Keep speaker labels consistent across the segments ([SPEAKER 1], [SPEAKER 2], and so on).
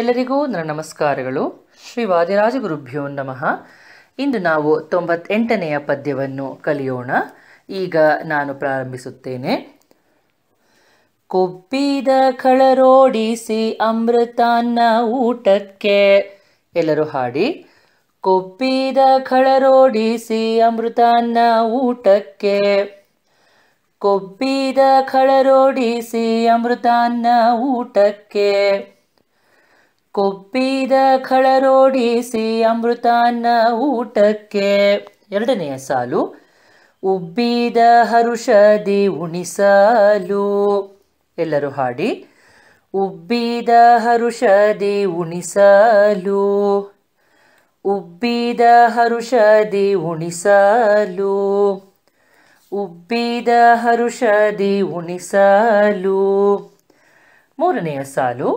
[SPEAKER 1] ಎಲ್ಲರಿಗೂ ನನ್ನ ನಮಸ್ಕಾರಗಳು ಶ್ರೀ ವಾದಿರಾಜ ಗುರುಭ್ಯೋ ನಮಃ ಇಂದು ನಾವು ತೊಂಬತ್ತೆಂಟನೆಯ ಪದ್ಯವನ್ನು ಕಲಿಯೋಣ ಈಗ ನಾನು ಪ್ರಾರಂಭಿಸುತ್ತೇನೆ ಕೊಬ್ಬಿದ ಖಳರೋಡಿಸಿ ಅಮೃತಾನ್ನ ಊಟಕ್ಕೆ ಎಲ್ಲರೂ ಹಾಡಿ ಕೊಬ್ಬಿದ ಖಳರೋಡಿಸಿ ಅಮೃತಾನ್ನ ಊಟಕ್ಕೆ ಕೊಬ್ಬಿದ ಖಳರೋಡಿಸಿ ಅಮೃತಾನ್ನ ಊಟಕ್ಕೆ ಕೊಬ್ಬಿದ ಖಳರೋಡಿಸಿ ಅಮೃತಾನ್ನ ಊಟಕ್ಕೆ ಎರಡನೆಯ ಸಾಲು ಉಬ್ಬಿದ ಹರುಷದಿ ಉಣಿಸಲು ಎಲ್ಲರೂ ಹಾಡಿ ಉಬ್ಬಿದ ಹರುಷದಿ ಉಣಿಸಲು ಉಬ್ಬಿದ ಹರುಷದಿ ಉಣಿಸಲು ಉಬ್ಬಿದ ಹರುಷದಿ ಉಣಿಸಲು ಮೂರನೆಯ ಸಾಲು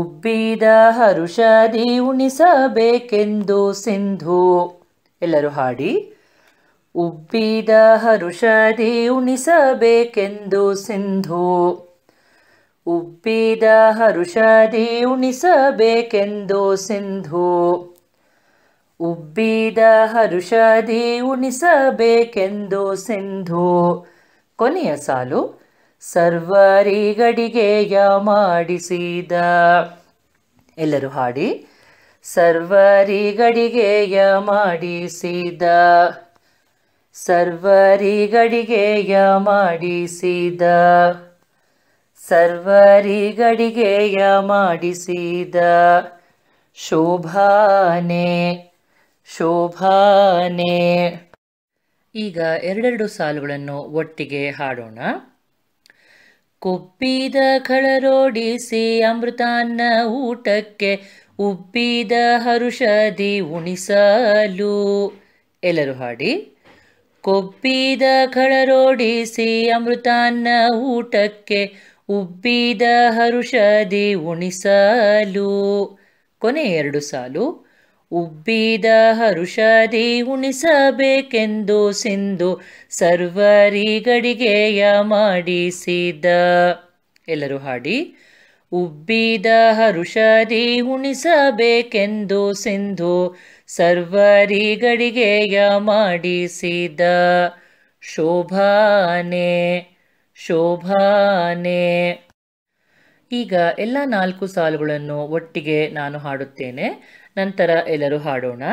[SPEAKER 1] ಉಬ್ಬಿದ ಹರುಷದಿ ಉಣಿಸಬೇಕೆಂದು ಸಿಂಧು ಎಲ್ಲರೂ ಹಾಡಿ ಉಬ್ಬಿದ ಹರುಷದಿ ಉಣಿಸಬೇಕೆಂದು ಸಿಂಧು ಉಬ್ಬಿದ ಹರುಷದಿ ಉಣಿಸಬೇಕೆಂದು ಸಿಂಧು ಉಬ್ಬಿದ ಹರುಷದಿ ಉಣಿಸಬೇಕೆಂದು ಸಿಂಧು ಕೊನೆಯ ಸಾಲು ಸರ್ವರಿಗಡಿಗೆಯ ಮಾಡಿಸಿದ ಎಲ್ಲರೂ ಹಾಡಿ ಸರ್ವರಿಗಡಿಗೆಯ ಮಾಡಿಸಿದ ಸರ್ವರಿಗಡಿಗೆಯ ಮಾಡಿಸಿದ ಸರ್ವರಿಗಡಿಗೆಯ ಮಾಡಿಸಿದ ಶೋಭಾನೆ ಶೋಭಾನೆ ಈಗ ಎರಡೆರಡು ಸಾಲುಗಳನ್ನು ಒಟ್ಟಿಗೆ ಹಾಡೋಣ ಕುಪ್ಪಿದ ಖಳರೋಡಿಸಿ ಅಮೃತಾನ್ನ ಊಟಕ್ಕೆ ಉಬ್ಬಿದ ಹರುಷದಿ ಉಣಿಸಲು ಎಲ್ಲರೂ ಹಾಡಿ ಕೊಬ್ಬಿದ ಖಳರೋಡಿಸಿ ಅಮೃತಾನ್ನ ಊಟಕ್ಕೆ ಉಬ್ಬಿದ ಹರುಷದಿ ಉಣಿಸಲು ಕೊನೆ ಎರಡು ಸಾಲು ಉಬ್ಬಿದ ಹರುಷದಿ ಉಣಿಸಬೇಕೆಂದು ಸಿಂಧು ಸರ್ವರಿಗಡಿಗೆಯ ಮಾಡಿಸಿದ ಎಲ್ಲರೂ ಹಾಡಿ ಉಬ್ಬಿದ ಹರುಷದಿ ಉಣಿಸಬೇಕೆಂದು ಸಿಂಧು ಸರ್ವರಿಗಡಿಗೆಯ ಮಾಡಿಸಿದ ಶೋಭಾನೆ ಶೋಭಾನೆ ಈಗ ಎಲ್ಲ ನಾಲ್ಕು ಸಾಲುಗಳನ್ನು ಒಟ್ಟಿಗೆ ನಾನು ಹಾಡುತ್ತೇನೆ ನಂತರ ಎಲ್ಲರೂ ಹಾಡೋಣ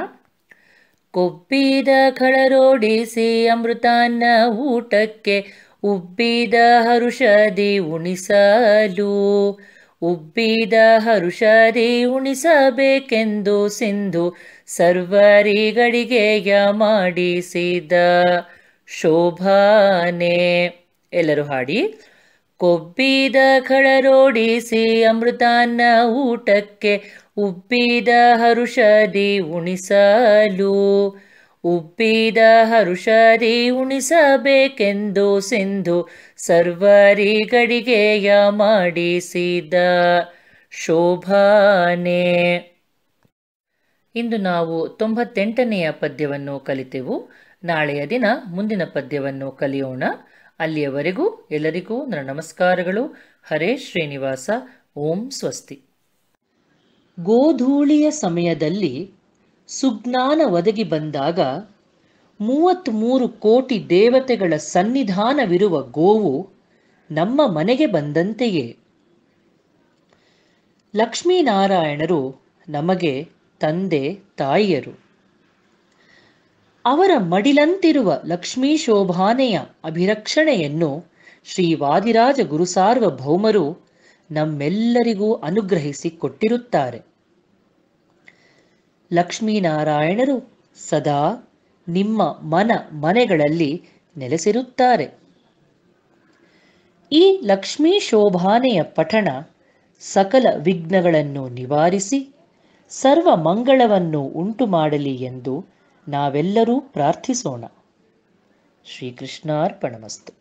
[SPEAKER 1] ಕೊಬ್ಬಿದ ಖಳರೋಡಿಸಿ ಅಮೃತಾನ್ನ ಊಟಕ್ಕೆ ಉಬ್ಬಿದ ಹರುಷದಿ ಉಣಿಸಲು ಉಬ್ಬಿದ ಹರುಷದಿ ಉಣಿಸಬೇಕೆಂದು ಸಿಂಧು ಸರ್ವರಿಗಳಿಗೆಯ ಮಾಡಿಸಿದ ಶೋಭಾನೆ ಎಲ್ಲರೂ ಹಾಡಿ ಕೊಬ್ಬಿದ ಖಳರೋಡಿಸಿ ಅಮೃತಾನ್ನ ಊಟಕ್ಕೆ ಉಬ್ಬಿದ ಹರುಷದಿ ಉಣಿಸಲು ಉಬ್ಬಿದ ಹರುಷದಿ ಉಣಿಸಬೇಕೆಂದು ಸಿಂಧು ಸರ್ವರಿ ಗಡಿಗೆಯ ಮಾಡಿಸಿದ ಶೋಭಾನೆ ಇಂದು ನಾವು ತೊಂಬತ್ತೆಂಟನೆಯ ಪದ್ಯವನ್ನು ಕಲಿತೆವು ನಾಳೆಯ ದಿನ ಮುಂದಿನ ಪದ್ಯವನ್ನು ಕಲಿಯೋಣ ಅಲ್ಲಿಯವರೆಗೂ ಎಲ್ಲರಿಗೂ ನನ್ನ ನಮಸ್ಕಾರಗಳು ಹರೇ ಶ್ರೀನಿವಾಸ ಓಂ ಸ್ವಸ್ತಿ ಗೋಧೂಳಿಯ ಸಮಯದಲ್ಲಿ ಸುಜ್ಞಾನ ಒದಗಿ ಬಂದಾಗ ಮೂವತ್ತ್ಮೂರು ಕೋಟಿ ದೇವತೆಗಳ ಸನ್ನಿಧಾನವಿರುವ ಗೋವು ನಮ್ಮ ಮನೆಗೆ ಬಂದಂತೆಯೇ ಲಕ್ಷ್ಮೀನಾರಾಯಣರು ನಮಗೆ ತಂದೆ ತಾಯಿಯರು ಅವರ ಮಡಿಲಂತಿರುವ ಲಕ್ಷ್ಮೀ ಶೋಭಾನೆಯ ಅಭಿರಕ್ಷಣೆಯನ್ನು ಶ್ರೀ ವಾದಿರಾಜ ಗುರುಸಾರ್ವಭೌಮರು ನಮ್ಮೆಲ್ಲರಿಗೂ ಅನುಗ್ರಹಿಸಿ ಕೊಟ್ಟಿರುತ್ತಾರೆ ಲಕ್ಷ್ಮೀನಾರಾಯಣರು ಸದಾ ನಿಮ್ಮ ಮನ ಮನೆಗಳಲ್ಲಿ ನೆಲೆಸಿರುತ್ತಾರೆ ಈ ಲಕ್ಷ್ಮೀ ಶೋಭಾನೆಯ ಪಠಣ ಸಕಲ ವಿಘ್ನಗಳನ್ನು ನಿವಾರಿಸಿ ಸರ್ವ ಮಂಗಳವನ್ನು ಉಂಟು ಮಾಡಲಿ ಎಂದು ನಾವೆಲ್ಲರೂ ಪ್ರಾರ್ಥಿಸೋಣ ಶ್ರೀಕೃಷ್ಣಾರ್ಪಣಮಸ್ತು